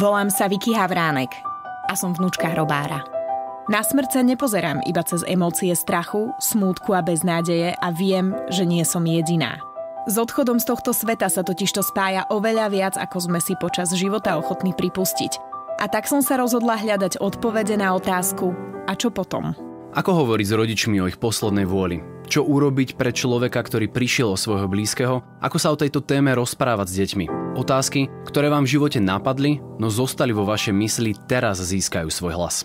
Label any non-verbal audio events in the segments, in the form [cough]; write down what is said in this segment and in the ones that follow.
Volám sa Vicky Havránek a som vnúčka hrobára. Na smrť sa nepozerám iba cez emócie strachu, smútku a beznádeje a viem, že nie som jediná. S odchodom z tohto sveta sa totižto spája oveľa viac, ako sme si počas života ochotní pripustiť. A tak som sa rozhodla hľadať odpovede na otázku a čo potom? Ako hovorí s rodičmi o ich poslednej vôli? čo urobiť pre človeka, ktorý prišiel o svojho blízkeho, ako sa o tejto téme rozprávať s deťmi. Otázky, ktoré vám v živote napadli, no zostali vo vašej mysli, teraz získajú svoj hlas.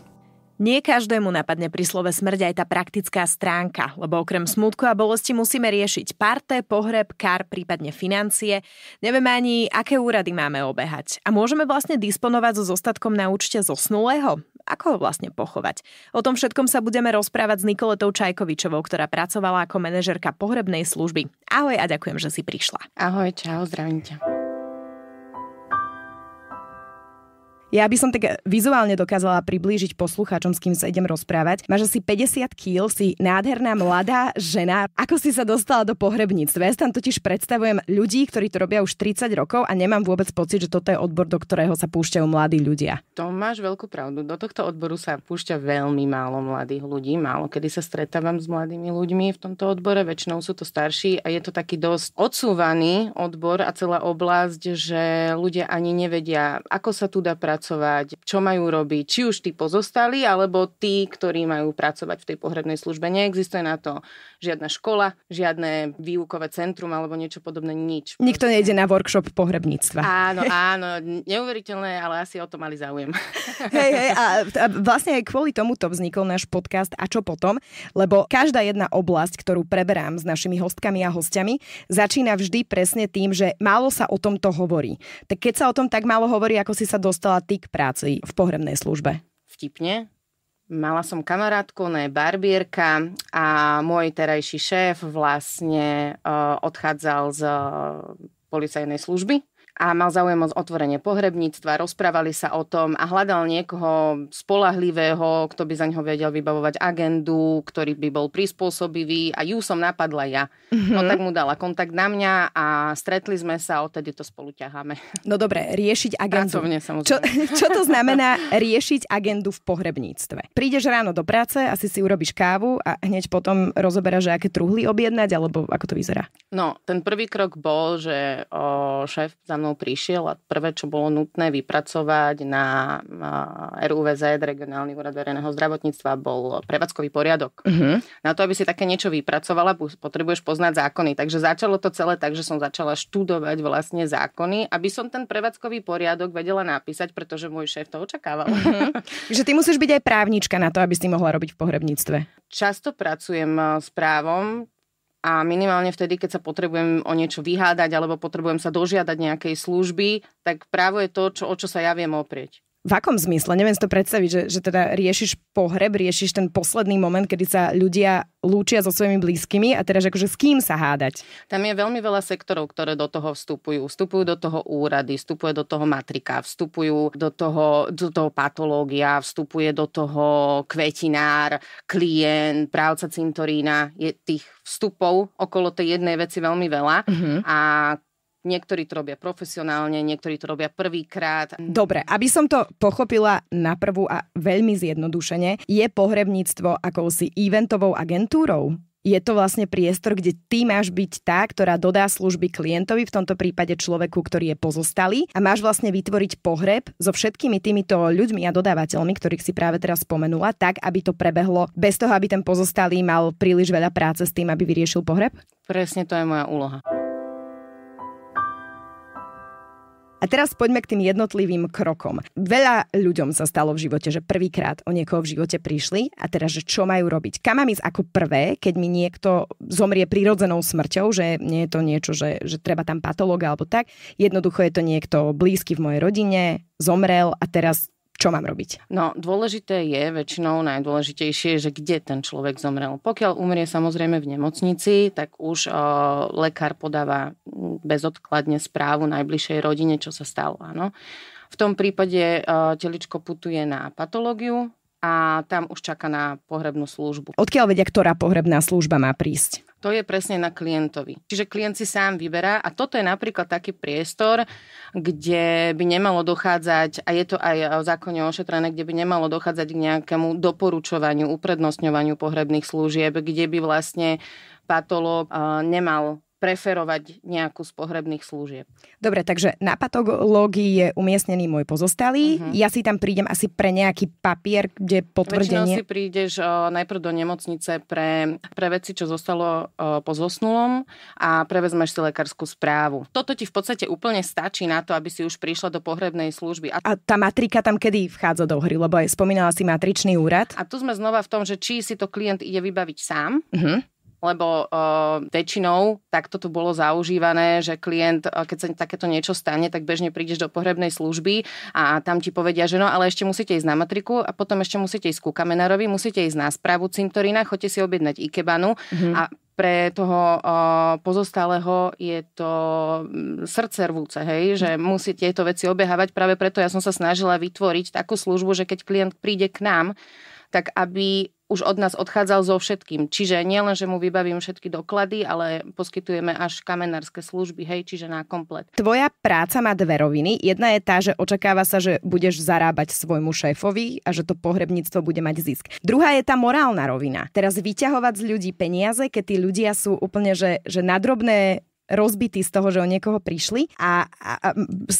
Nie každému napadne pri slove smrť aj tá praktická stránka, lebo okrem smutku a bolesti musíme riešiť parté, pohreb, kar, prípadne financie. Nevieme ani, aké úrady máme obehať. A môžeme vlastne disponovať so zostatkom na účte zosnulého? ako ho vlastne pochovať. O tom všetkom sa budeme rozprávať s Nikoletou Čajkovičovou, ktorá pracovala ako manažerka pohrebnej služby. Ahoj a ďakujem, že si prišla. Ahoj, čau, zdravím ťa. Ja by som tak vizuálne dokázala priblížiť poslucháčom, s kým sa idem rozprávať. Máš asi 50 kg, si nádherná mladá žena. Ako si sa dostala do pohrebníctva? Ja tam totiž predstavujem ľudí, ktorí to robia už 30 rokov a nemám vôbec pocit, že toto je odbor, do ktorého sa púšťajú mladí ľudia. To máš veľkú pravdu. Do tohto odboru sa púšťa veľmi málo mladých ľudí. Málo kedy sa stretávam s mladými ľuďmi v tomto odbore. Väčšinou sú to starší a je to taký dosť odsúvaný odbor a celá oblasť, že ľudia ani nevedia, ako sa tu dá pracovať pracovať, čo majú robiť, či už tí pozostali, alebo tí, ktorí majú pracovať v tej pohrebnej službe. Neexistuje na to žiadna škola, žiadne výukové centrum alebo niečo podobné, nič. Nikto nejde na workshop pohrebníctva. Áno, [laughs] áno, neuveriteľné, ale asi o to mali záujem. [laughs] Hej, hej, a, a vlastne aj kvôli tomuto vznikol náš podcast A čo potom, lebo každá jedna oblasť, ktorú preberám s našimi hostkami a hostiami, začína vždy presne tým, že málo sa o tomto hovorí. Tak keď sa o tom tak málo hovorí, ako si sa dostala ty k práci v pohrebnej službe? Vtipne. Mala som kamarátku, ona je barbierka a môj terajší šéf vlastne eh, odchádzal z eh, policajnej služby a mal záujem o otvorenie pohrebníctva, rozprávali sa o tom a hľadal niekoho spolahlivého, kto by za ňoho vedel vybavovať agendu, ktorý by bol prispôsobivý a ju som napadla ja. Mm-hmm. No mhm. tak mu dala kontakt na mňa a stretli sme sa a odtedy to spolu ťaháme. No dobre, riešiť agendu. Pracovne Čo, čo to znamená riešiť agendu v pohrebníctve? Prídeš ráno do práce, asi si urobíš kávu a hneď potom rozoberáš, že aké truhly objednať, alebo ako to vyzerá? No, ten prvý krok bol, že o, šéf za mnou mnou prišiel a prvé, čo bolo nutné vypracovať na RUVZ, Regionálny úrad verejného zdravotníctva, bol prevádzkový poriadok. Uh-huh. Na to, aby si také niečo vypracovala, potrebuješ poznať zákony. Takže začalo to celé tak, že som začala študovať vlastne zákony, aby som ten prevádzkový poriadok vedela napísať, pretože môj šéf to očakával. Uh-huh. [laughs] Takže ty musíš byť aj právnička na to, aby si mohla robiť v pohrebníctve. Často pracujem s právom, a minimálne vtedy, keď sa potrebujem o niečo vyhádať alebo potrebujem sa dožiadať nejakej služby, tak právo je to, čo, o čo sa ja viem oprieť. V akom zmysle? Neviem si to predstaviť, že, že teda riešiš pohreb, riešiš ten posledný moment, kedy sa ľudia lúčia so svojimi blízkymi a teraz akože s kým sa hádať? Tam je veľmi veľa sektorov, ktoré do toho vstupujú. Vstupujú do toho úrady, vstupuje do toho matrika, vstupujú do toho, do toho patológia, vstupuje do toho kvetinár, klient, právca cintorína. Je tých vstupov okolo tej jednej veci veľmi veľa Uh-huh. a Niektorí to robia profesionálne, niektorí to robia prvýkrát. Dobre, aby som to pochopila na prvú a veľmi zjednodušene, je pohrebníctvo akousi eventovou agentúrou? je to vlastne priestor, kde ty máš byť tá, ktorá dodá služby klientovi, v tomto prípade človeku, ktorý je pozostalý a máš vlastne vytvoriť pohreb so všetkými týmito ľuďmi a dodávateľmi, ktorých si práve teraz spomenula, tak, aby to prebehlo bez toho, aby ten pozostalý mal príliš veľa práce s tým, aby vyriešil pohreb? Presne to je moja úloha. A teraz poďme k tým jednotlivým krokom. Veľa ľuďom sa stalo v živote, že prvýkrát o niekoho v živote prišli a teraz, že čo majú robiť. Kam mám ísť ako prvé, keď mi niekto zomrie prirodzenou smrťou, že nie je to niečo, že, že treba tam patológa alebo tak. Jednoducho je to niekto blízky v mojej rodine, zomrel a teraz čo mám robiť? No, dôležité je, väčšinou najdôležitejšie, že kde ten človek zomrel. Pokiaľ umrie samozrejme v nemocnici, tak už o, lekár podáva bezodkladne správu najbližšej rodine, čo sa stalo. Áno. V tom prípade o, teličko putuje na patológiu a tam už čaká na pohrebnú službu. Odkiaľ vedia, ktorá pohrebná služba má prísť? to je presne na klientovi. Čiže klient si sám vyberá a toto je napríklad taký priestor, kde by nemalo dochádzať, a je to aj v zákone ošetrené, kde by nemalo dochádzať k nejakému doporučovaniu, uprednostňovaniu pohrebných služieb, kde by vlastne patolo nemal preferovať nejakú z pohrebných služieb. Dobre, takže na patológii je umiestnený môj pozostalý. Uh-huh. Ja si tam prídem asi pre nejaký papier, kde potvrdenie... Väčšinou si prídeš o, e, najprv do nemocnice pre, pre veci, čo zostalo o, e, po zosnulom a prevezmeš si lekárskú správu. Toto ti v podstate úplne stačí na to, aby si už prišla do pohrebnej služby. A, a tá matrika tam kedy vchádza do hry? Lebo aj spomínala si matričný úrad. A tu sme znova v tom, že či si to klient ide vybaviť sám, uh-huh lebo uh, väčšinou takto to bolo zaužívané, že klient, uh, keď sa takéto niečo stane, tak bežne prídeš do pohrebnej služby a tam ti povedia, že no, ale ešte musíte ísť na matriku a potom ešte musíte ísť ku kamenárovi, musíte ísť na správu cintorína, chodte si objednať ikebanu mm-hmm. a pre toho uh, pozostalého je to mm, srdce rvúce, hej, že musí tieto veci obehávať. Práve preto ja som sa snažila vytvoriť takú službu, že keď klient príde k nám, tak aby už od nás odchádzal so všetkým. Čiže nielen, že mu vybavím všetky doklady, ale poskytujeme až kamenárske služby, hej, čiže na komplet. Tvoja práca má dve roviny. Jedna je tá, že očakáva sa, že budeš zarábať svojmu šéfovi a že to pohrebníctvo bude mať zisk. Druhá je tá morálna rovina. Teraz vyťahovať z ľudí peniaze, keď tí ľudia sú úplne, že, že nadrobné rozbití z toho, že o niekoho prišli a, a, a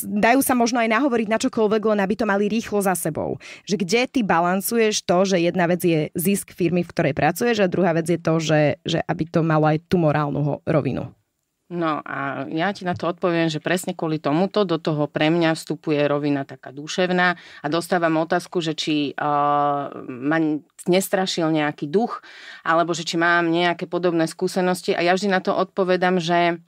dajú sa možno aj nahovoriť na čokoľvek, len aby to mali rýchlo za sebou. Že kde ty balancuješ to, že jedna vec je zisk firmy, v ktorej pracuješ a druhá vec je to, že, že aby to malo aj tú morálnu rovinu. No a ja ti na to odpoviem, že presne kvôli tomuto do toho pre mňa vstupuje rovina taká duševná a dostávam otázku, že či uh, ma nestrašil nejaký duch, alebo že či mám nejaké podobné skúsenosti a ja vždy na to odpovedám, že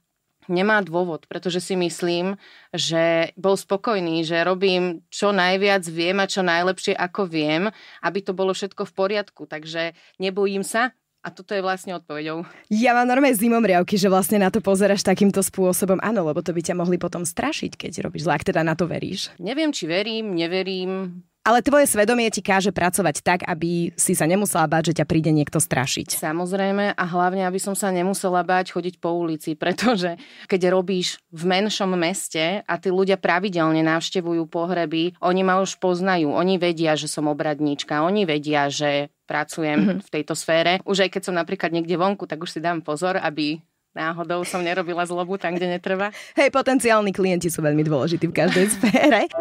nemá dôvod, pretože si myslím, že bol spokojný, že robím čo najviac viem a čo najlepšie ako viem, aby to bolo všetko v poriadku. Takže nebojím sa, a toto je vlastne odpovedou. Ja mám normálne riavky, že vlastne na to pozeráš takýmto spôsobom. Áno, lebo to by ťa mohli potom strašiť, keď robíš zle, ak teda na to veríš. Neviem, či verím, neverím. Ale tvoje svedomie ti káže pracovať tak, aby si sa nemusela báť, že ťa príde niekto strašiť. Samozrejme a hlavne, aby som sa nemusela báť chodiť po ulici, [laughs] pretože keď robíš v menšom meste a tí ľudia pravidelne navštevujú pohreby, oni ma už poznajú, oni vedia, že som obradníčka, oni vedia, že pracujem mm-hmm. v tejto sfére. Už aj keď som napríklad niekde vonku, tak už si dám pozor, aby náhodou som nerobila zlobu tam, kde netreba. [laughs] Hej, potenciálni klienti sú veľmi dôležití v každej sfére.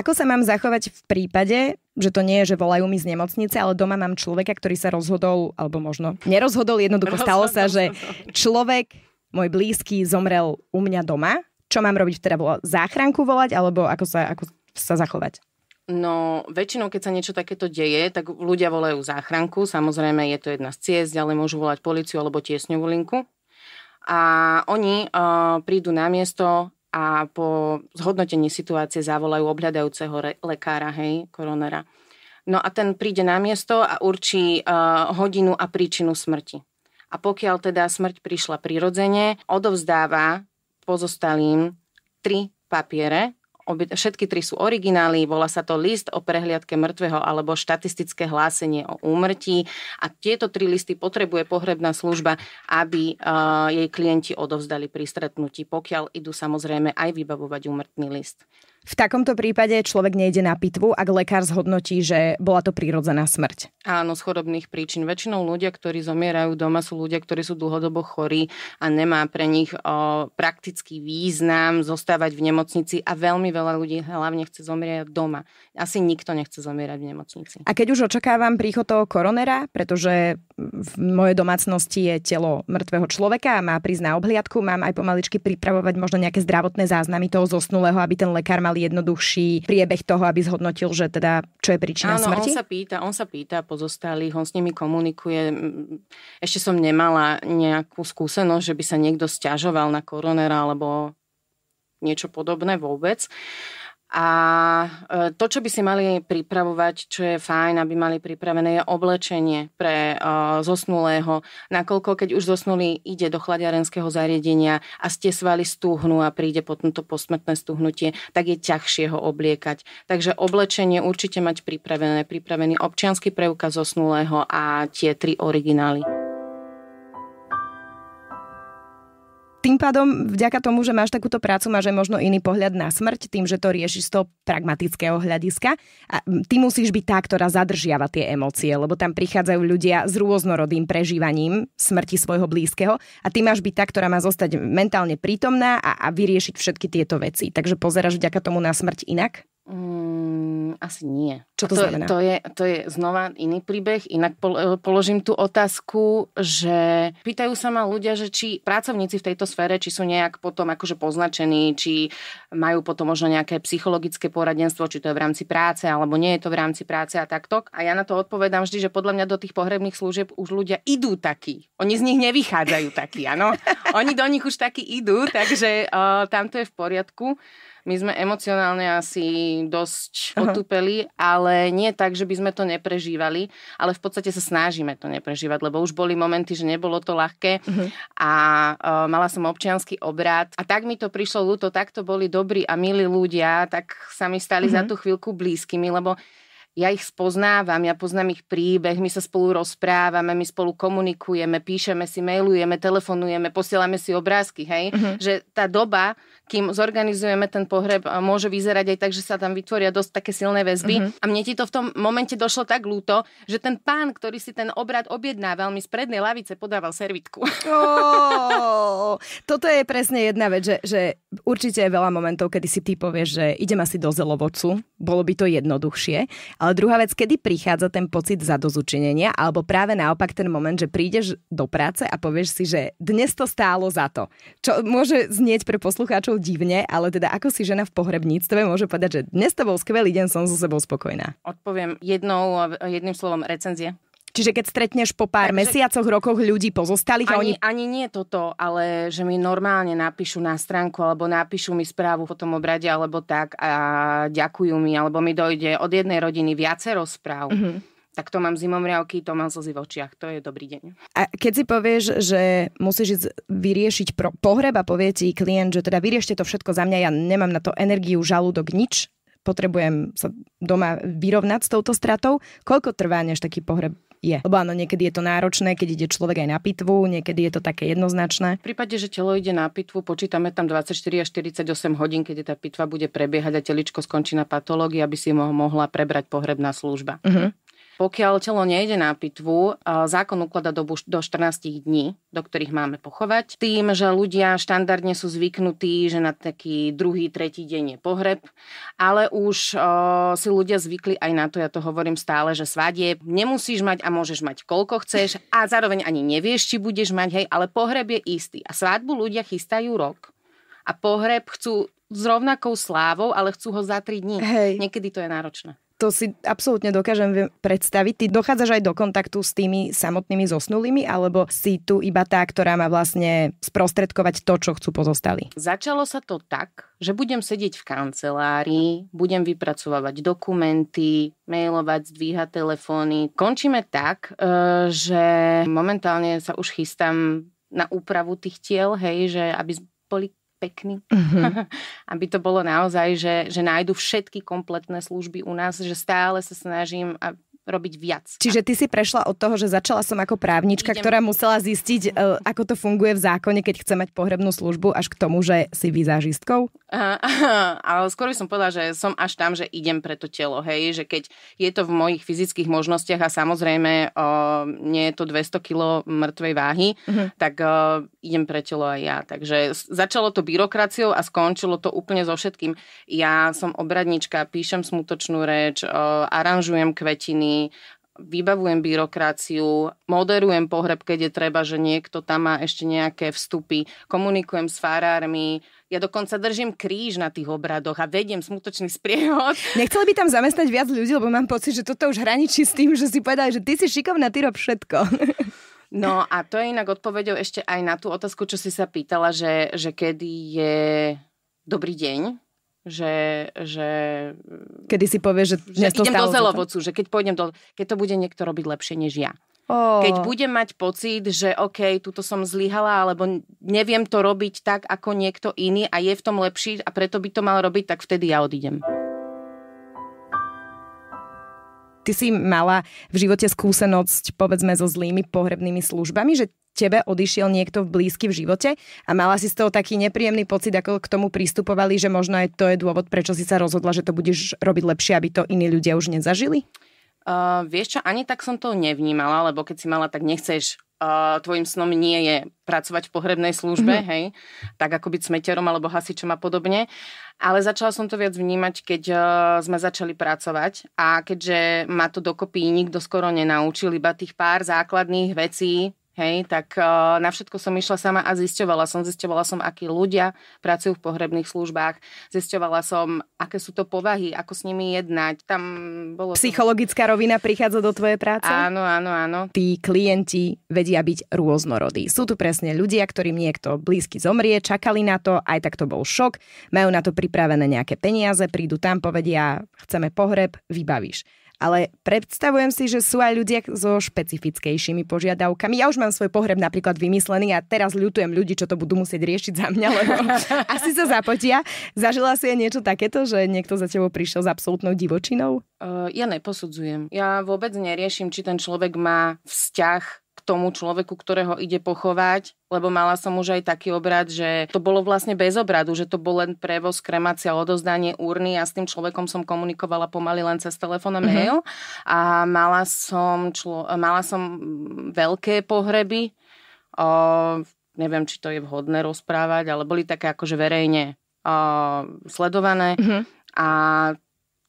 Ako sa mám zachovať v prípade, že to nie je, že volajú mi z nemocnice, ale doma mám človeka, ktorý sa rozhodol, alebo možno nerozhodol, jednoducho [laughs] stalo sa, že človek, môj blízky, zomrel u mňa doma. Čo mám robiť? Teda bolo záchranku volať, alebo ako sa, ako sa zachovať? No, väčšinou, keď sa niečo takéto deje, tak ľudia volajú záchranku. Samozrejme, je to jedna z ciest, ale môžu volať policiu alebo tiesňovú linku. A oni uh, prídu na miesto, a po zhodnotení situácie zavolajú obhľadajúceho re- lekára, hej, koronera. No a ten príde na miesto a určí uh, hodinu a príčinu smrti. A pokiaľ teda smrť prišla prirodzene, odovzdáva pozostalým tri papiere, Obi, všetky tri sú originály, volá sa to list o prehliadke mŕtvého alebo štatistické hlásenie o úmrtí a tieto tri listy potrebuje pohrebná služba, aby uh, jej klienti odovzdali pri stretnutí, pokiaľ idú samozrejme aj vybavovať úmrtný list. V takomto prípade človek nejde na pitvu, ak lekár zhodnotí, že bola to prírodzená smrť. Áno, z chorobných príčin. Väčšinou ľudia, ktorí zomierajú doma, sú ľudia, ktorí sú dlhodobo chorí a nemá pre nich o, praktický význam zostávať v nemocnici a veľmi veľa ľudí hlavne chce zomrieť doma. Asi nikto nechce zomierať v nemocnici. A keď už očakávam príchod toho koronera, pretože v mojej domácnosti je telo mŕtvého človeka a má prísť na obhliadku, mám aj pomaličky pripravovať možno nejaké zdravotné záznamy toho zosnulého, aby ten lekár mal jednoduchší priebeh toho, aby zhodnotil, že teda čo je príčina Áno, smrti? on sa pýta, on sa pýta pozostalých, on s nimi komunikuje. Ešte som nemala nejakú skúsenosť, že by sa niekto stiažoval na koronera alebo niečo podobné vôbec. Uh, a e, to, čo by si mali pripravovať, čo je fajn, aby mali pripravené, je oblečenie pre e, zosnulého, nakoľko keď už zosnulý ide do chladiarenského zariadenia a ste svali stúhnu a príde potom to posmrtné stúhnutie, tak je ťažšie ho obliekať. Takže oblečenie určite mať pripravené, pripravený občianský preukaz zosnulého a tie tri originály. tým pádom, vďaka tomu, že máš takúto prácu, máš aj možno iný pohľad na smrť, tým, že to riešiš z toho pragmatického hľadiska. A ty musíš byť tá, ktorá zadržiava tie emócie, lebo tam prichádzajú ľudia s rôznorodým prežívaním smrti svojho blízkeho a ty máš byť tá, ktorá má zostať mentálne prítomná a, a vyriešiť všetky tieto veci. Takže pozeráš vďaka tomu na smrť inak? Mm, asi nie. Čo to, to znamená? To je, to je znova iný príbeh, inak e, položím tú otázku, že pýtajú sa ma ľudia, že či pracovníci v tejto sfére, či sú nejak potom akože poznačení, či majú potom možno nejaké psychologické poradenstvo, či to je v rámci práce, alebo nie je to v rámci práce a takto. A ja na to odpovedám vždy, že podľa mňa do tých pohrebných služieb už ľudia idú takí. Oni z nich nevychádzajú takí, áno. [laughs] Oni do nich už takí idú, takže uh, tam to je v poriadku. My sme emocionálne asi dosť otupeli, ale nie tak, že by sme to neprežívali, ale v podstate sa snažíme to neprežívať, lebo už boli momenty, že nebolo to ľahké uh-huh. a uh, mala som občianský obrad a tak mi to prišlo ľúto, tak to boli dobrí a milí ľudia, tak sa mi stali uh-huh. za tú chvíľku blízkymi, lebo ja ich spoznávam, ja poznám ich príbeh, my sa spolu rozprávame, my spolu komunikujeme, píšeme si, mailujeme, telefonujeme, posielame si obrázky, hej? Mm-hmm. Že tá doba, kým zorganizujeme ten pohreb, môže vyzerať aj tak, že sa tam vytvoria dosť také silné väzby. Mm-hmm. A mne ti to v tom momente došlo tak ľúto, že ten pán, ktorý si ten obrad objednával, mi z prednej lavice podával servitku. Oh, toto je presne jedna vec, že, že určite je veľa momentov, kedy si ty povieš, že idem asi do zelovocu, bolo by to jednoduchšie, ale druhá vec, kedy prichádza ten pocit zadozučinenia, alebo práve naopak ten moment, že prídeš do práce a povieš si, že dnes to stálo za to. Čo môže znieť pre poslucháčov divne, ale teda ako si žena v pohrebníctve môže povedať, že dnes to bol skvelý deň, som so sebou spokojná. Odpoviem jednou, jedným slovom recenzie. Čiže keď stretneš po pár Takže... mesiacoch, rokoch ľudí pozostalých ani, oni... Ani nie toto, ale že mi normálne napíšu na stránku, alebo napíšu mi správu po tom obrade, alebo tak a ďakujú mi, alebo mi dojde od jednej rodiny viacero správ. Mm-hmm. Tak to mám zimomriavky, to mám slzy v očiach, to je dobrý deň. A keď si povieš, že musíš vyriešiť pro pohreb a povie ti klient, že teda vyriešte to všetko za mňa, ja nemám na to energiu, žalúdok, nič, potrebujem sa doma vyrovnať s touto stratou. Koľko trvá, než taký pohreb je. Lebo áno, niekedy je to náročné, keď ide človek aj na pitvu, niekedy je to také jednoznačné. V prípade, že telo ide na pitvu, počítame tam 24 až 48 hodín, keď tá pitva bude prebiehať a teličko skončí na patológii, aby si mohla prebrať pohrebná služba. Uh-huh. Pokiaľ telo nejde na pitvu, zákon ukladá dobu do 14 dní, do ktorých máme pochovať. Tým, že ľudia štandardne sú zvyknutí, že na taký druhý, tretí deň je pohreb, ale už si ľudia zvykli aj na to, ja to hovorím stále, že svadie nemusíš mať a môžeš mať koľko chceš a zároveň ani nevieš, či budeš mať, hej, ale pohreb je istý. A svadbu ľudia chystajú rok. A pohreb chcú s rovnakou slávou, ale chcú ho za 3 dní. Hej. Niekedy to je náročné to si absolútne dokážem predstaviť. Ty dochádzaš aj do kontaktu s tými samotnými zosnulými, alebo si tu iba tá, ktorá má vlastne sprostredkovať to, čo chcú pozostali? Začalo sa to tak, že budem sedieť v kancelárii, budem vypracovávať dokumenty, mailovať, zdvíhať telefóny. Končíme tak, e, že momentálne sa už chystám na úpravu tých tiel, hej, že aby boli pekný. Mm-hmm. [laughs] Aby to bolo naozaj, že, že nájdu všetky kompletné služby u nás, že stále sa snažím a robiť viac. Čiže ty si prešla od toho, že začala som ako právnička, Idem. ktorá musela zistiť, e, ako to funguje v zákone, keď chce mať pohrebnú službu, až k tomu, že si vizážistkou? Uh, ale skôr by som povedala, že som až tam, že idem pre to telo, hej, že keď je to v mojich fyzických možnostiach a samozrejme uh, nie je to 200 kg mŕtvej váhy, uh-huh. tak uh, idem pre telo aj ja. Takže začalo to byrokraciou a skončilo to úplne so všetkým. Ja som obradnička, píšem smutočnú reč, uh, aranžujem kvetiny, vybavujem byrokraciu, moderujem pohreb, keď je treba, že niekto tam má ešte nejaké vstupy, komunikujem s farármi, ja dokonca držím kríž na tých obradoch a vediem smutočný sprievod. [laughs] Nechcela by tam zamestnať viac ľudí, lebo mám pocit, že toto už hraničí s tým, že si povedal, že ty si šikovná, ty rob všetko. [laughs] No a to je inak odpovedou ešte aj na tú otázku, čo si sa pýtala, že, že kedy je dobrý deň že, že... Mm, Kedy si povie, že... že idem do zelovocu, že keď pôjdem do... Keď to bude niekto robiť lepšie než ja. Oh. Keď budem mať pocit, že OK, tuto som zlyhala, alebo neviem to robiť tak, ako niekto iný a je v tom lepší a preto by to mal robiť, tak vtedy ja odídem. Ty si mala v živote skúsenosť, povedzme, so zlými pohrebnými službami, že tebe odišiel niekto v blízky v živote a mala si z toho taký nepríjemný pocit, ako k tomu pristupovali, že možno aj to je dôvod, prečo si sa rozhodla, že to budeš robiť lepšie, aby to iní ľudia už nezažili? Uh, vieš čo, ani tak som to nevnímala, lebo keď si mala, tak nechceš Uh, tvojim snom nie je pracovať v pohrebnej službe, mm-hmm. hej, tak ako byť smeterom alebo hasičom a podobne. Ale začala som to viac vnímať, keď uh, sme začali pracovať a keďže ma to dokopy nikto skoro nenaučil, iba tých pár základných vecí, hej, tak eh, na všetko som išla sama a zisťovala som. Zisťovala som, akí ľudia pracujú v pohrebných službách, zisťovala som, aké sú to povahy, ako s nimi jednať. Tam bolo... Psychologická to... rovina prichádza do tvojej práce? Áno, áno, áno. Tí klienti vedia byť rôznorodí. Sú tu presne ľudia, ktorým niekto blízky zomrie, čakali na to, aj tak to bol šok, majú na to pripravené nejaké peniaze, prídu tam, povedia, chceme pohreb, vybavíš ale predstavujem si, že sú aj ľudia so špecifickejšími požiadavkami. Ja už mám svoj pohreb napríklad vymyslený a teraz ľutujem ľudí, čo to budú musieť riešiť za mňa, lebo [laughs] asi sa zapotia. Zažila si aj niečo takéto, že niekto za tebou prišiel s absolútnou divočinou? Uh, ja neposudzujem. Ja vôbec neriešim, či ten človek má vzťah k tomu človeku, ktorého ide pochovať, lebo mala som už aj taký obrad, že to bolo vlastne bez obradu, že to bol len prevoz, kremácia, odozdanie urny a s tým človekom som komunikovala pomaly len cez telefón a mhm. mail uh-huh. a mala som, člo, mala som veľké pohreby, o, neviem, či to je vhodné rozprávať, ale boli také akože verejne o, sledované uh-huh. a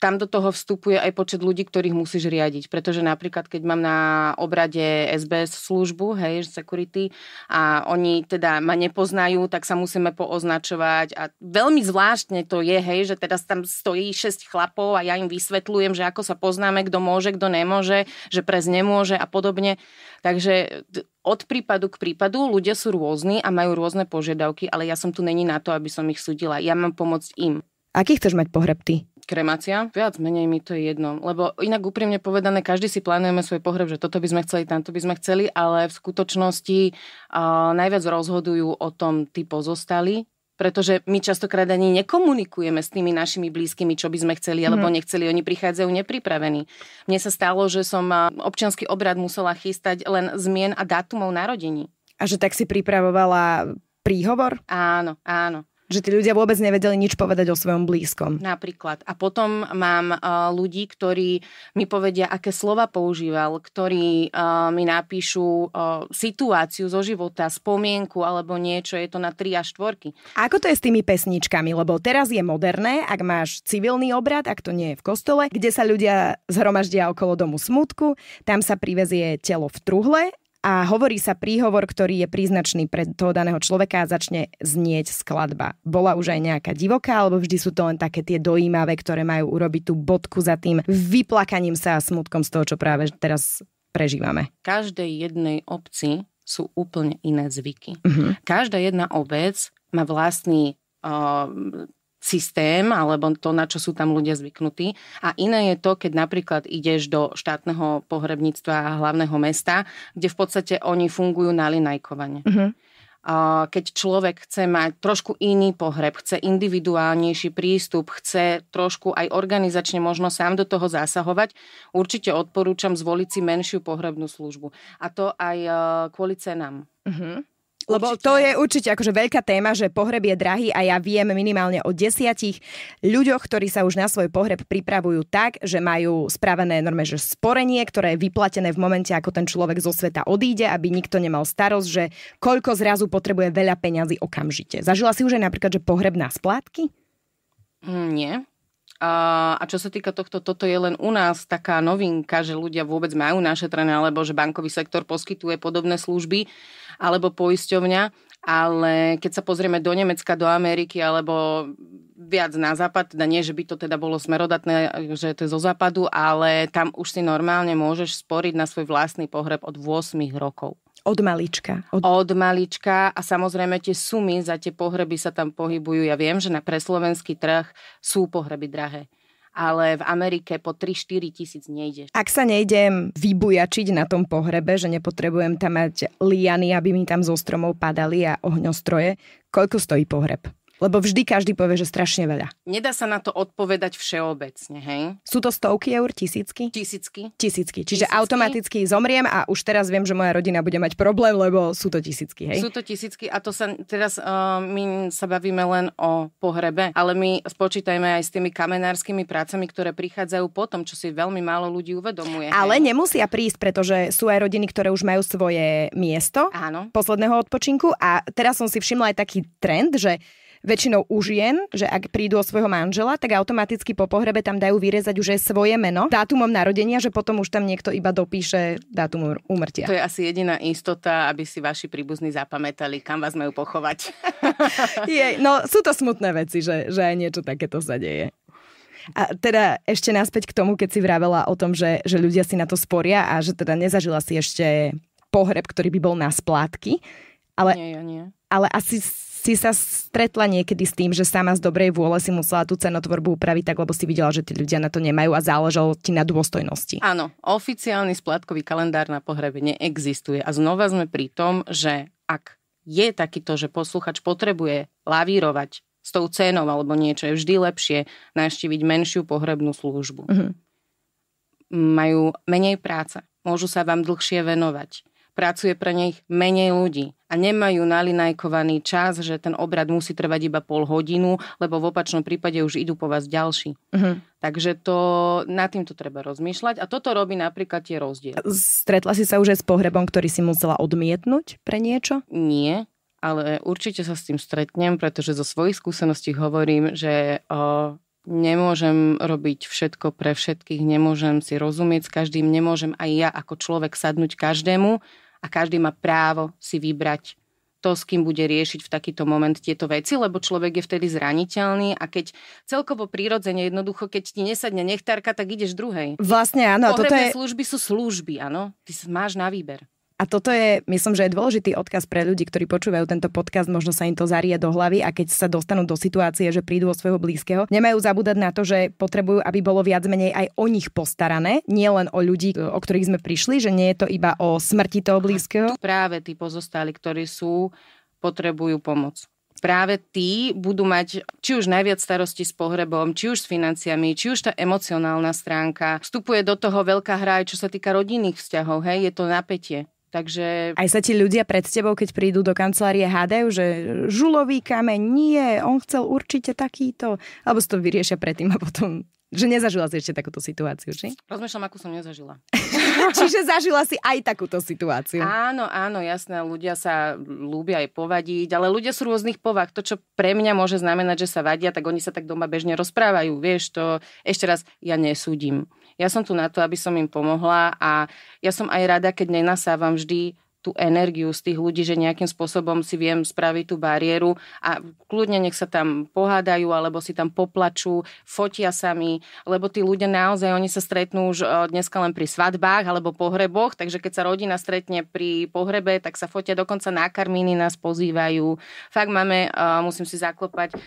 tam do toho vstupuje aj počet ľudí, ktorých musíš riadiť. Pretože napríklad, keď mám na obrade SBS službu, hej, security, a oni teda ma nepoznajú, tak sa musíme pooznačovať. A veľmi zvláštne to je, hej, že teda tam stojí 6 chlapov a ja im vysvetľujem, že ako sa poznáme, kto môže, kto nemôže, že prez nemôže a podobne. Takže od prípadu k prípadu ľudia sú rôzni a majú rôzne požiadavky, ale ja som tu není na to, aby som ich súdila. Ja mám pomôcť im. Aký chceš mať pohreb ty? kremácia. Viac menej mi to je jedno. Lebo inak úprimne povedané, každý si plánujeme svoj pohreb, že toto by sme chceli, tamto by sme chceli, ale v skutočnosti uh, najviac rozhodujú o tom tí pozostali, pretože my častokrát ani nekomunikujeme s tými našimi blízkymi, čo by sme chceli alebo mm. nechceli. Oni prichádzajú nepripravení. Mne sa stalo, že som občianský obrad musela chystať len zmien a dátumov narodení. A že tak si pripravovala príhovor? Áno, áno že tí ľudia vôbec nevedeli nič povedať o svojom blízkom. Napríklad. A potom mám uh, ľudí, ktorí mi povedia, aké slova používal, ktorí uh, mi napíšu uh, situáciu zo života, spomienku alebo niečo, je to na 3 až 4. Ako to je s tými pesničkami? Lebo teraz je moderné, ak máš civilný obrad, ak to nie je v kostole, kde sa ľudia zhromaždia okolo domu smutku, tam sa privezie telo v truhle a hovorí sa príhovor, ktorý je príznačný pre toho daného človeka a začne znieť skladba. Bola už aj nejaká divoká, alebo vždy sú to len také tie dojímavé, ktoré majú urobiť tú bodku za tým vyplakaním sa a smutkom z toho, čo práve teraz prežívame. Každej jednej obci sú úplne iné zvyky. Uh-huh. Každá jedna obec má vlastný uh, systém alebo to, na čo sú tam ľudia zvyknutí. A iné je to, keď napríklad ideš do štátneho pohrebníctva hlavného mesta, kde v podstate oni fungujú na linajkovanie. Mm-hmm. Keď človek chce mať trošku iný pohreb, chce individuálnejší prístup, chce trošku aj organizačne možno sám do toho zasahovať, určite odporúčam zvoliť si menšiu pohrebnú službu. A to aj eh, kvôli cenám. Mm-hmm. Lebo určite. to je určite akože veľká téma, že pohreb je drahý a ja viem minimálne o desiatich ľuďoch, ktorí sa už na svoj pohreb pripravujú tak, že majú spravené norme že sporenie, ktoré je vyplatené v momente, ako ten človek zo sveta odíde, aby nikto nemal starosť, že koľko zrazu potrebuje veľa peňazí okamžite. Zažila si už aj napríklad, že pohreb na splátky? Mm, nie. A čo sa týka tohto, toto je len u nás taká novinka, že ľudia vôbec majú našetrené, alebo že bankový sektor poskytuje podobné služby, alebo poisťovňa. Ale keď sa pozrieme do Nemecka, do Ameriky, alebo viac na západ, teda nie, že by to teda bolo smerodatné, že to je zo západu, ale tam už si normálne môžeš sporiť na svoj vlastný pohreb od 8 rokov. Od malička. Od... od malička a samozrejme tie sumy za tie pohreby sa tam pohybujú. Ja viem, že na preslovenský trh sú pohreby drahé ale v Amerike po 3-4 tisíc nejde. Ak sa nejdem vybujačiť na tom pohrebe, že nepotrebujem tam mať liany, aby mi tam zo stromov padali a ohňostroje, koľko stojí pohreb? Lebo vždy každý povie, že strašne veľa. Nedá sa na to odpovedať všeobecne, hej? Sú to stovky eur, tisícky? Tisícky. Tisícky. Čiže tisícky. automaticky zomriem a už teraz viem, že moja rodina bude mať problém, lebo sú to tisícky, hej? Sú to tisícky a to sa teraz uh, my sa bavíme len o pohrebe, ale my spočítajme aj s tými kamenárskymi prácami, ktoré prichádzajú potom, čo si veľmi málo ľudí uvedomuje. Ale hej? nemusia prísť, pretože sú aj rodiny, ktoré už majú svoje miesto Áno. posledného odpočinku a teraz som si všimla aj taký trend, že väčšinou už jen, že ak prídu o svojho manžela, tak automaticky po pohrebe tam dajú vyrezať už aj svoje meno, dátumom narodenia, že potom už tam niekto iba dopíše dátum úmrtia. To je asi jediná istota, aby si vaši príbuzní zapamätali, kam vás majú pochovať. [laughs] [laughs] je, no sú to smutné veci, že, že aj niečo takéto sa deje. A teda ešte naspäť k tomu, keď si vravela o tom, že, že ľudia si na to sporia a že teda nezažila si ešte pohreb, ktorý by bol na splátky. Ale, nie, ja nie. ale asi si sa stretla niekedy s tým, že sama z dobrej vôle si musela tú cenotvorbu upraviť tak, lebo si videla, že tí ľudia na to nemajú a záležalo ti na dôstojnosti. Áno, oficiálny splátkový kalendár na pohrebe neexistuje a znova sme pri tom, že ak je takýto, že posluchač potrebuje lavírovať s tou cenou alebo niečo, je vždy lepšie naštíviť menšiu pohrebnú službu. Mm-hmm. Majú menej práce, môžu sa vám dlhšie venovať, pracuje pre nich menej ľudí a nemajú nalinajkovaný čas, že ten obrad musí trvať iba pol hodinu, lebo v opačnom prípade už idú po vás ďalší. Uh-huh. Takže to, nad týmto treba rozmýšľať a toto robí napríklad tie rozdiely. Stretla si sa už aj s pohrebom, ktorý si musela odmietnúť pre niečo? Nie, ale určite sa s tým stretnem, pretože zo svojich skúseností hovorím, že o, nemôžem robiť všetko pre všetkých, nemôžem si rozumieť s každým, nemôžem aj ja ako človek sadnúť každému a každý má právo si vybrať to, s kým bude riešiť v takýto moment tieto veci, lebo človek je vtedy zraniteľný a keď celkovo prírodzene jednoducho, keď ti nesadne nechtárka, tak ideš druhej. Vlastne áno. Pohrebné toto je... služby sú služby, áno. Ty máš na výber. A toto je, myslím, že je dôležitý odkaz pre ľudí, ktorí počúvajú tento podcast, možno sa im to zarie do hlavy a keď sa dostanú do situácie, že prídu o svojho blízkeho, nemajú zabúdať na to, že potrebujú, aby bolo viac menej aj o nich postarané, nielen o ľudí, o ktorých sme prišli, že nie je to iba o smrti toho blízkeho. Práve tí pozostali, ktorí sú, potrebujú pomoc práve tí budú mať či už najviac starosti s pohrebom, či už s financiami, či už tá emocionálna stránka. Vstupuje do toho veľká hra aj čo sa týka rodinných vzťahov, hej, je to napätie. Takže... Aj sa ti ľudia pred tebou, keď prídu do kancelárie, hádajú, že žulový kameň, nie, on chcel určite takýto. Alebo si to vyriešia predtým a potom že nezažila si ešte takúto situáciu, či? Rozmýšľam, akú som nezažila. [laughs] Čiže zažila si aj takúto situáciu. Áno, áno, jasné, ľudia sa ľúbia aj povadiť, ale ľudia sú rôznych povah. To, čo pre mňa môže znamenať, že sa vadia, tak oni sa tak doma bežne rozprávajú. Vieš, to ešte raz, ja nesúdim ja som tu na to, aby som im pomohla a ja som aj rada, keď nenasávam vždy tú energiu z tých ľudí, že nejakým spôsobom si viem spraviť tú bariéru a kľudne nech sa tam pohádajú alebo si tam poplačú, fotia sami, lebo tí ľudia naozaj, oni sa stretnú už eh, dneska len pri svadbách alebo pohreboch, takže keď sa rodina stretne pri pohrebe, tak sa fotia dokonca na karmíny, nás pozývajú. Fakt máme, eh, musím si zaklopať,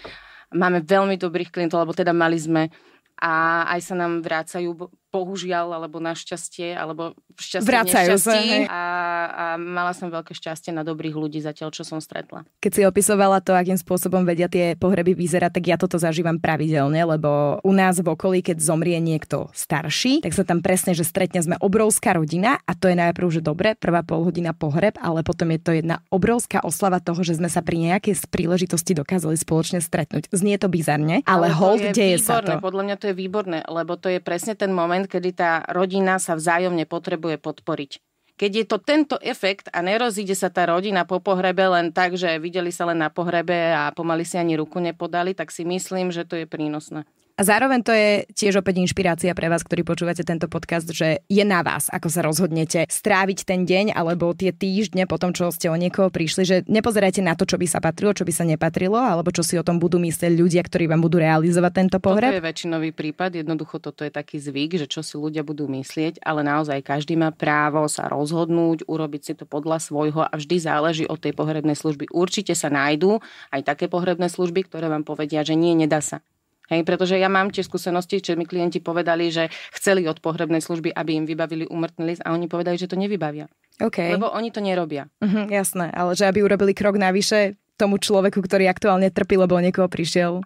máme veľmi dobrých klientov, alebo teda mali sme a aj sa nám vrácajú bohužiaľ, alebo našťastie, alebo šťastie, Vracajú nešťastie. Sa, a, a mala som veľké šťastie na dobrých ľudí zatiaľ, čo som stretla. Keď si opisovala to, akým spôsobom vedia tie pohreby vyzerať, tak ja toto zažívam pravidelne, lebo u nás v okolí, keď zomrie niekto starší, tak sa tam presne, že stretne sme obrovská rodina a to je najprv, že dobre, prvá pol hodina pohreb, ale potom je to jedna obrovská oslava toho, že sme sa pri nejakej príležitosti dokázali spoločne stretnúť. Znie to bizarne, ale, ale hold deje výborné, sa to. Podľa mňa to je výborné, lebo to je presne ten moment, moment, kedy tá rodina sa vzájomne potrebuje podporiť. Keď je to tento efekt a nerozíde sa tá rodina po pohrebe len tak, že videli sa len na pohrebe a pomaly si ani ruku nepodali, tak si myslím, že to je prínosné. A zároveň to je tiež opäť inšpirácia pre vás, ktorí počúvate tento podcast, že je na vás, ako sa rozhodnete stráviť ten deň alebo tie týždne po tom, čo ste o niekoho prišli, že nepozerajte na to, čo by sa patrilo, čo by sa nepatrilo, alebo čo si o tom budú myslieť ľudia, ktorí vám budú realizovať tento pohreb. To je väčšinový prípad, jednoducho toto je taký zvyk, že čo si ľudia budú myslieť, ale naozaj každý má právo sa rozhodnúť, urobiť si to podľa svojho a vždy záleží od tej pohrebnej služby. Určite sa nájdú aj také pohrebné služby, ktoré vám povedia, že nie, nedá sa. Hej, pretože ja mám tie skúsenosti, čo mi klienti povedali, že chceli od pohrebnej služby, aby im vybavili umrtný list a oni povedali, že to nevybavia. Okay. Lebo oni to nerobia. Uh-huh, jasné, ale že aby urobili krok navyše tomu človeku, ktorý aktuálne trpí, lebo niekoho prišiel.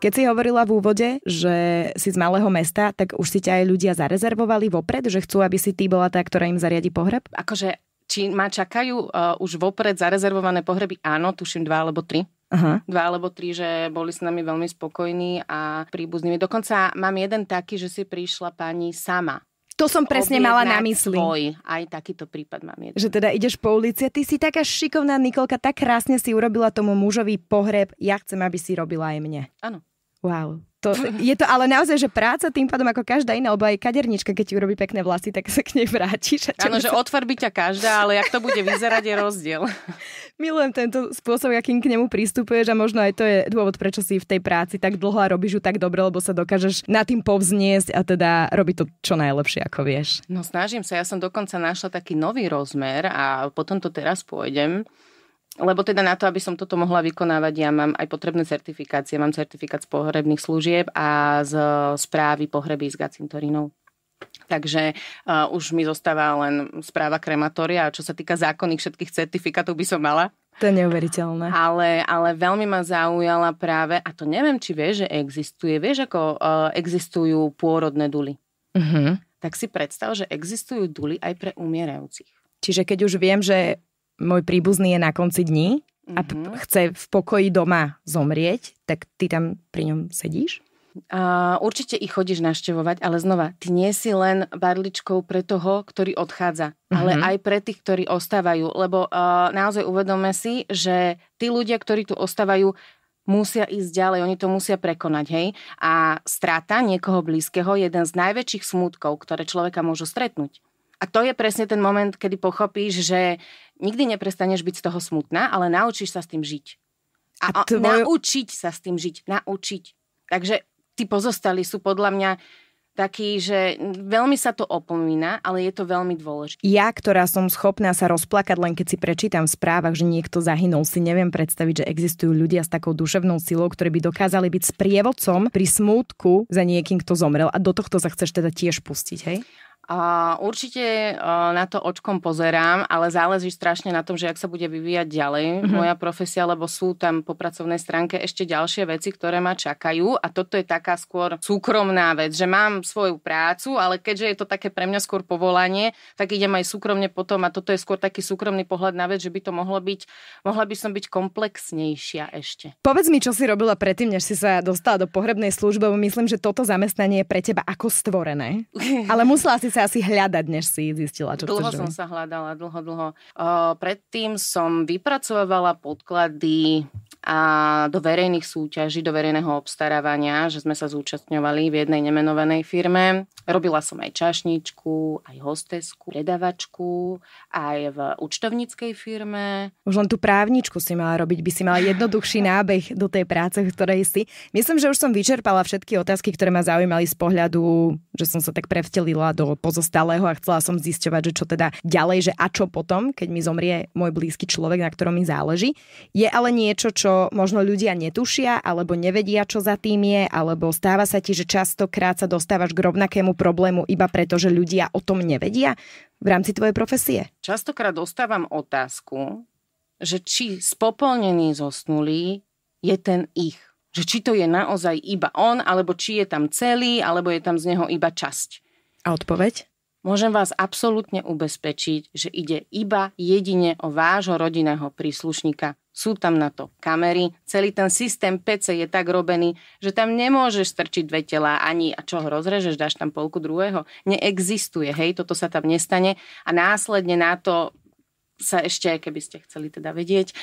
Keď si hovorila v úvode, že si z malého mesta, tak už si ťa aj ľudia zarezervovali vopred, že chcú, aby si ty bola tá, ktorá im zariadi pohreb? Akože či ma čakajú uh, už vopred zarezervované pohreby? Áno, tuším dva alebo tri. Aha. Dva alebo tri, že boli s nami veľmi spokojní a príbuznými. Dokonca mám jeden taký, že si prišla pani sama. To som presne mala na mysli. Tvoj. Aj takýto prípad mám jeden. Že teda ideš po ulici a ty si taká šikovná Nikolka, tak krásne si urobila tomu mužovi pohreb. Ja chcem, aby si robila aj mne. Áno. Wow, to, je to ale naozaj, že práca tým pádom ako každá iná, lebo aj kadernička, keď ti urobí pekné vlasy, tak sa k nej vrátiš. Áno, že sa... odfarbí ťa každá, ale jak to bude vyzerať je rozdiel. [laughs] Milujem tento spôsob, akým k nemu prístupuješ a možno aj to je dôvod, prečo si v tej práci tak dlho a robíš ju tak dobre, lebo sa dokážeš na tým povzniesť a teda robiť to čo najlepšie, ako vieš. No snažím sa, ja som dokonca našla taký nový rozmer a potom to teraz pôjdem lebo teda na to, aby som toto mohla vykonávať, ja mám aj potrebné certifikácie. Mám certifikát z pohrebných služieb a z správy pohreby s Gacintorinov. Takže uh, už mi zostáva len správa krematória a čo sa týka zákonných všetkých certifikátov by som mala. To je neuveriteľné. Ale, ale veľmi ma zaujala práve, a to neviem, či vieš, že existuje, vieš, ako uh, existujú pôrodné duly. Uh-huh. Tak si predstav, že existujú duly aj pre umierajúcich. Čiže keď už viem, že môj príbuzný je na konci dní a p- mhm. chce v pokoji doma zomrieť, tak ty tam pri ňom sedíš? Uh, určite ich chodíš naštevovať, ale znova, ty nie si len barličkou pre toho, ktorý odchádza, mm-hmm. ale mhm. aj pre tých, ktorí ostávajú, lebo uh, naozaj uvedome si, že tí ľudia, ktorí tu ostávajú, musia ísť ďalej, oni to musia prekonať, hej. A strata niekoho blízkeho je jeden z najväčších smutkov, ktoré človeka môžu stretnúť. A to je presne ten moment, kedy pochopíš, že nikdy neprestaneš byť z toho smutná, ale naučíš sa s tým žiť. A, a tvoj... naučiť sa s tým žiť. Naučiť. Takže tí pozostali sú podľa mňa taký, že veľmi sa to opomína, ale je to veľmi dôležité. Ja, ktorá som schopná sa rozplakať, len keď si prečítam v správach, že niekto zahynul, si neviem predstaviť, že existujú ľudia s takou duševnou silou, ktorí by dokázali byť sprievodcom pri smútku za niekým, kto zomrel. A do tohto sa chceš teda tiež pustiť, hej? Uh, určite uh, na to očkom pozerám, ale záleží strašne na tom, že ak sa bude vyvíjať ďalej uh-huh. moja profesia, lebo sú tam po pracovnej stránke ešte ďalšie veci, ktoré ma čakajú a toto je taká skôr súkromná vec, že mám svoju prácu, ale keďže je to také pre mňa skôr povolanie, tak idem aj súkromne potom a toto je skôr taký súkromný pohľad na vec, že by to mohlo byť, mohla by som byť komplexnejšia ešte. Povedz mi, čo si robila predtým, než si sa dostala do pohrebnej služby, lebo myslím, že toto zamestnanie je pre teba ako stvorené. [laughs] Ale musela si sa sa asi hľadať, než si zistila, čo Dlho som sa hľadala, dlho, dlho. Uh, predtým som vypracovala podklady a do verejných súťaží, do verejného obstarávania, že sme sa zúčastňovali v jednej nemenovanej firme. Robila som aj čašničku, aj hostesku, predavačku, aj v účtovníckej firme. Už len tú právničku si mala robiť, by si mala jednoduchší [laughs] nábeh do tej práce, v ktorej si. Myslím, že už som vyčerpala všetky otázky, ktoré ma zaujímali z pohľadu, že som sa tak prevtelila do pozostalého a chcela som zisťovať, že čo teda ďalej, že a čo potom, keď mi zomrie môj blízky človek, na ktorom mi záleží. Je ale niečo, čo možno ľudia netušia alebo nevedia, čo za tým je, alebo stáva sa ti, že častokrát sa dostávaš k rovnakému problému iba preto, že ľudia o tom nevedia v rámci tvojej profesie? Častokrát dostávam otázku, že či spopolnený zosnulý je ten ich. Že či to je naozaj iba on, alebo či je tam celý, alebo je tam z neho iba časť. A odpoveď? Môžem vás absolútne ubezpečiť, že ide iba jedine o vášho rodinného príslušníka. Sú tam na to kamery, celý ten systém PC je tak robený, že tam nemôžeš strčiť dve tela ani a čo ho rozrežeš, dáš tam polku druhého. Neexistuje, hej, toto sa tam nestane a následne na to sa ešte, keby ste chceli teda vedieť, e,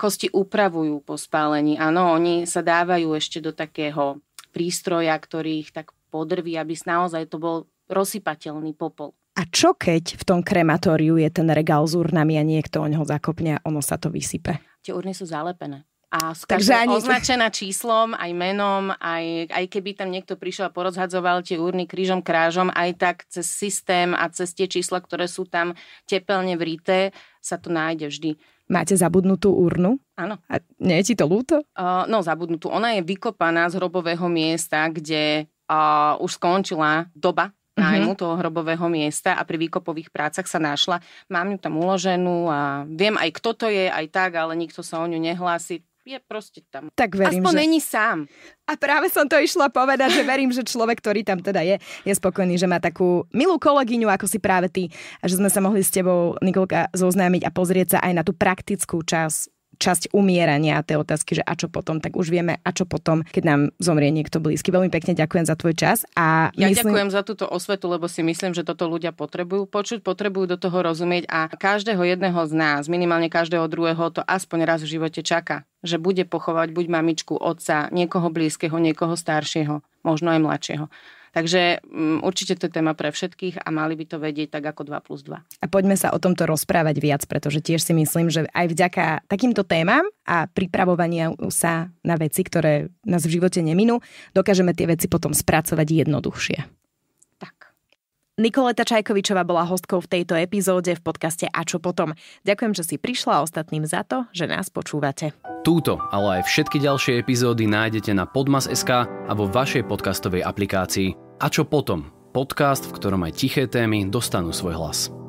kosti upravujú po spálení. Áno, oni sa dávajú ešte do takého prístroja, ktorý ich tak podrví, aby naozaj to bol rozsypateľný popol. A čo keď v tom krematóriu je ten regál s urnami a niekto o ňoho zakopne a ono sa to vysype? Tie urny sú zalepené. A s Takže ani... označená číslom, aj menom, aj, aj keby tam niekto prišiel a porozhadzoval tie urny krížom, krážom, aj tak cez systém a cez tie čísla, ktoré sú tam tepelne vrité, sa to nájde vždy. Máte zabudnutú urnu? Áno. A nie je ti to ľúto? Uh, no, zabudnutú. Ona je vykopaná z hrobového miesta, kde uh, už skončila doba nájmu mm-hmm. toho hrobového miesta a pri výkopových prácach sa našla. Mám ju tam uloženú a viem aj kto to je, aj tak, ale nikto sa o ňu nehlási je proste tam. Tak verím, Aspoň že... není sám. A práve som to išla povedať, že verím, že človek, ktorý tam teda je, je spokojný, že má takú milú kolegyňu, ako si práve ty, a že sme sa mohli s tebou, Nikolka, zoznámiť a pozrieť sa aj na tú praktickú časť časť umierania a tej otázky, že a čo potom, tak už vieme, a čo potom, keď nám zomrie niekto blízky. Veľmi pekne ďakujem za tvoj čas. A ja myslím... ďakujem za túto osvetu, lebo si myslím, že toto ľudia potrebujú počuť, potrebujú do toho rozumieť a každého jedného z nás, minimálne každého druhého, to aspoň raz v živote čaká že bude pochovať buď mamičku, otca, niekoho blízkeho, niekoho staršieho, možno aj mladšieho. Takže um, určite to je téma pre všetkých a mali by to vedieť tak ako 2 plus 2. A poďme sa o tomto rozprávať viac, pretože tiež si myslím, že aj vďaka takýmto témam a pripravovania sa na veci, ktoré nás v živote neminú, dokážeme tie veci potom spracovať jednoduchšie. Nikoleta Čajkovičová bola hostkou v tejto epizóde v podcaste A čo potom. Ďakujem, že si prišla a ostatným za to, že nás počúvate. Túto, ale aj všetky ďalšie epizódy nájdete na podmas.sk a vo vašej podcastovej aplikácii. A čo potom? Podcast, v ktorom aj tiché témy dostanú svoj hlas.